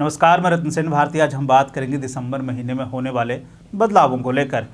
नमस्कार मैं रतन सेन भारती आज हम बात करेंगे दिसंबर महीने में होने वाले बदलावों को लेकर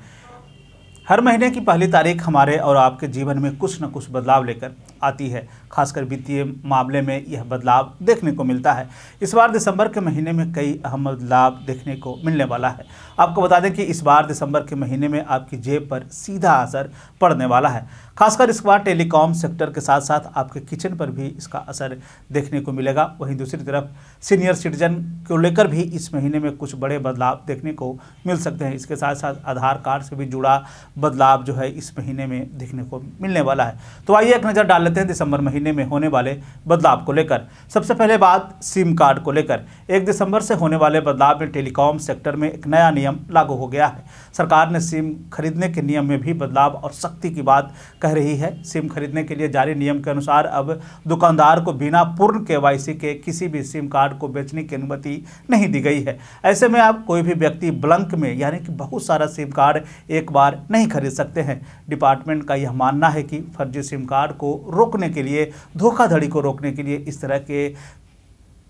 हर महीने की पहली तारीख हमारे और आपके जीवन में कुछ न कुछ बदलाव लेकर आती है खासकर वित्तीय मामले में यह बदलाव देखने को मिलता है इस बार दिसंबर के महीने में कई अहम बदलाव देखने को मिलने वाला है आपको बता दें कि इस बार दिसंबर के महीने में आपकी जेब पर सीधा असर पड़ने वाला है खासकर इस बार टेलीकॉम सेक्टर के साथ साथ आपके किचन पर भी इसका असर देखने को मिलेगा वहीं दूसरी तरफ सीनियर सिटीजन को लेकर भी इस महीने में कुछ बड़े बदलाव देखने को मिल सकते हैं इसके साथ साथ आधार कार्ड से भी जुड़ा बदलाव जो है इस महीने में देखने को मिलने वाला है तो आइए एक नज़र डाल लेते हैं दिसंबर महीने में होने वाले बदलाव को लेकर सबसे पहले बात सिम कार्ड को लेकर एक दिसंबर से होने वाले बदलाव में टेलीकॉम सेक्टर में एक नया नियम लागू हो गया है सरकार ने सिम खरीदने के नियम में भी बदलाव और सख्ती की बात कह रही है सिम खरीदने के लिए जारी नियम के अनुसार अब दुकानदार को बिना पूर्ण के के किसी भी सिम कार्ड को बेचने की अनुमति नहीं दी गई है ऐसे में अब कोई भी व्यक्ति ब्लंक में यानी कि बहुत सारा सिम कार्ड एक बार नहीं नहीं खरीद सकते हैं डिपार्टमेंट का यह मानना है कि फर्जी सिम कार्ड को रोकने के लिए धोखाधड़ी को रोकने के लिए इस तरह के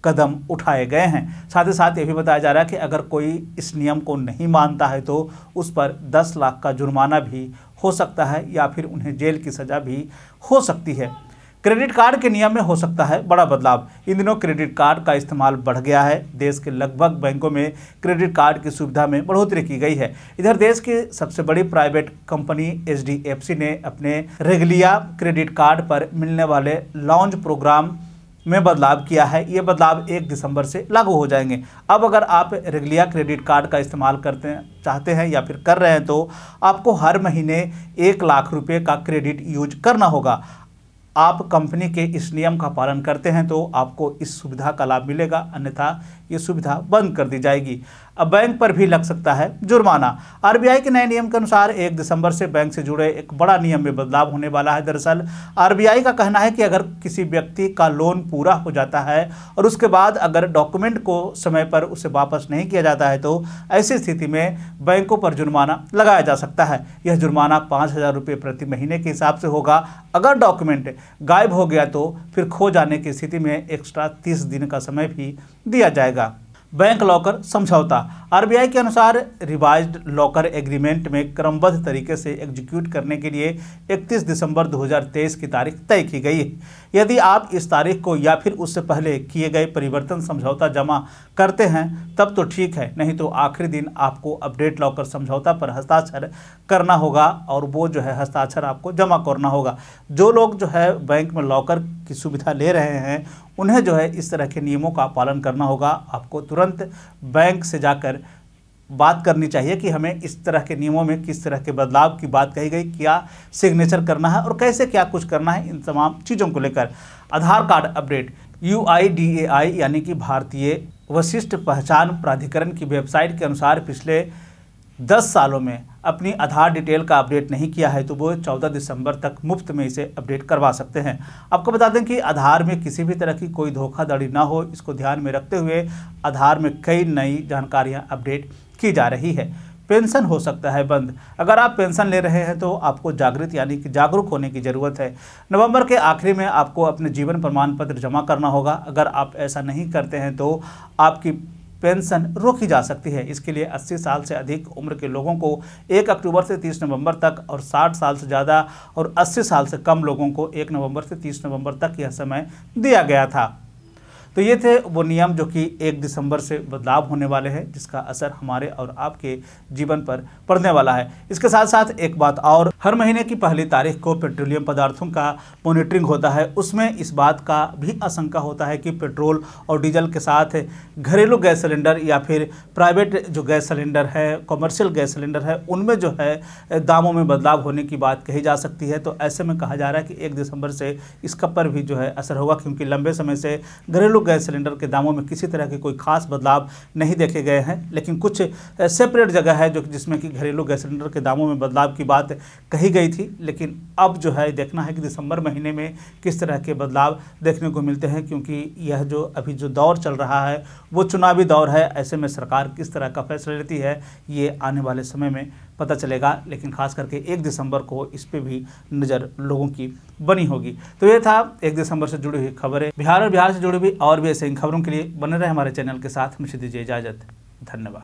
कदम उठाए गए हैं साथ ही साथ ये भी बताया जा रहा है कि अगर कोई इस नियम को नहीं मानता है तो उस पर 10 लाख का जुर्माना भी हो सकता है या फिर उन्हें जेल की सज़ा भी हो सकती है क्रेडिट कार्ड के नियम में हो सकता है बड़ा बदलाव इन दिनों क्रेडिट कार्ड का इस्तेमाल बढ़ गया है देश के लगभग बैंकों में क्रेडिट कार्ड की सुविधा में बढ़ोतरी की गई है इधर देश की सबसे बड़ी प्राइवेट कंपनी एच ने अपने रेगलिया क्रेडिट कार्ड पर मिलने वाले लॉन्च प्रोग्राम में बदलाव किया है ये बदलाव एक दिसंबर से लागू हो जाएंगे अब अगर आप रेगलिया क्रेडिट कार्ड का इस्तेमाल करते हैं चाहते हैं या फिर कर रहे हैं तो आपको हर महीने एक लाख रुपए का क्रेडिट यूज करना होगा आप कंपनी के इस नियम का पालन करते हैं तो आपको इस सुविधा का लाभ मिलेगा अन्यथा ये सुविधा बंद कर दी जाएगी अब बैंक पर भी लग सकता है जुर्माना आरबीआई के नए नियम के अनुसार एक दिसंबर से बैंक से जुड़े एक बड़ा नियम में बदलाव होने वाला है दरअसल आरबीआई का कहना है कि अगर किसी व्यक्ति का लोन पूरा हो जाता है और उसके बाद अगर डॉक्यूमेंट को समय पर उसे वापस नहीं किया जाता है तो ऐसी स्थिति में बैंकों पर जुर्माना लगाया जा सकता है यह जुर्माना पाँच हज़ार रुपये प्रति महीने के हिसाब से होगा अगर डॉक्यूमेंट गायब हो गया तो फिर खो जाने की स्थिति में एक्स्ट्रा तीस दिन का समय भी दिया जाएगा बैंक लॉकर समझौता आरबीआई के अनुसार रिवाइज्ड लॉकर एग्रीमेंट में क्रमबद्ध तरीके से एग्जीक्यूट करने के लिए 31 दिसंबर 2023 की तारीख तय की गई है यदि आप इस तारीख को या फिर उससे पहले किए गए परिवर्तन समझौता जमा करते हैं तब तो ठीक है नहीं तो आखिरी दिन आपको अपडेट लॉकर समझौता पर हस्ताक्षर करना होगा और वो जो है हस्ताक्षर आपको जमा करना होगा जो लोग जो है बैंक में लॉकर की सुविधा ले रहे हैं उन्हें जो है इस तरह के नियमों का पालन करना होगा आपको तुरंत बैंक से जाकर बात करनी चाहिए कि हमें इस तरह के नियमों में किस तरह के बदलाव की बात कही गई क्या सिग्नेचर करना है और कैसे क्या कुछ करना है इन तमाम चीज़ों को लेकर आधार कार्ड अपडेट यू यानी कि भारतीय वशिष्ठ पहचान प्राधिकरण की वेबसाइट के अनुसार पिछले दस सालों में अपनी आधार डिटेल का अपडेट नहीं किया है तो वो 14 दिसंबर तक मुफ्त में इसे अपडेट करवा सकते हैं आपको बता दें कि आधार में किसी भी तरह की कोई धोखाधड़ी ना हो इसको ध्यान में रखते हुए आधार में कई नई जानकारियां अपडेट की जा रही है पेंशन हो सकता है बंद अगर आप पेंशन ले रहे हैं तो आपको जागृत यानी कि जागरूक होने की ज़रूरत है नवंबर के आखिरी में आपको अपने जीवन प्रमाण पत्र जमा करना होगा अगर आप ऐसा नहीं करते हैं तो आपकी पेंशन रोकी जा सकती है इसके लिए 80 साल से अधिक उम्र के लोगों को 1 अक्टूबर से 30 नवंबर तक और 60 साल से ज़्यादा और 80 साल से कम लोगों को 1 नवंबर से 30 नवंबर तक यह समय दिया गया था तो ये थे वो नियम जो कि एक दिसंबर से बदलाव होने वाले हैं जिसका असर हमारे और आपके जीवन पर पड़ने वाला है इसके साथ साथ एक बात और हर महीने की पहली तारीख को पेट्रोलियम पदार्थों का मॉनिटरिंग होता है उसमें इस बात का भी आशंका होता है कि पेट्रोल और डीजल के साथ घरेलू गैस सिलेंडर या फिर प्राइवेट जो गैस सिलेंडर है कॉमर्शियल गैस सिलेंडर है उनमें जो है दामों में बदलाव होने की बात कही जा सकती है तो ऐसे में कहा जा रहा है कि एक दिसंबर से इसका पर भी जो है असर होगा क्योंकि लंबे समय से घरेलू गैस सिलेंडर के दामों में किसी तरह के कोई खास बदलाव नहीं देखे गए हैं लेकिन कुछ सेपरेट जगह है जो जिसमें कि घरेलू गैस सिलेंडर के दामों में बदलाव की बात कही गई थी लेकिन अब जो है देखना है कि दिसंबर महीने में किस तरह के बदलाव देखने को मिलते हैं क्योंकि यह जो अभी जो दौर चल रहा है वो चुनावी दौर है ऐसे में सरकार किस तरह का फैसला लेती है ये आने वाले समय में पता चलेगा लेकिन खास करके एक दिसंबर को इस पर भी नज़र लोगों की बनी होगी तो ये था एक दिसंबर से जुड़ी हुई खबरें बिहार और बिहार से जुड़ी हुई और भी ऐसे इन खबरों के लिए बने रहे हमारे चैनल के साथ मुझे दीजिए इजाज़त धन्यवाद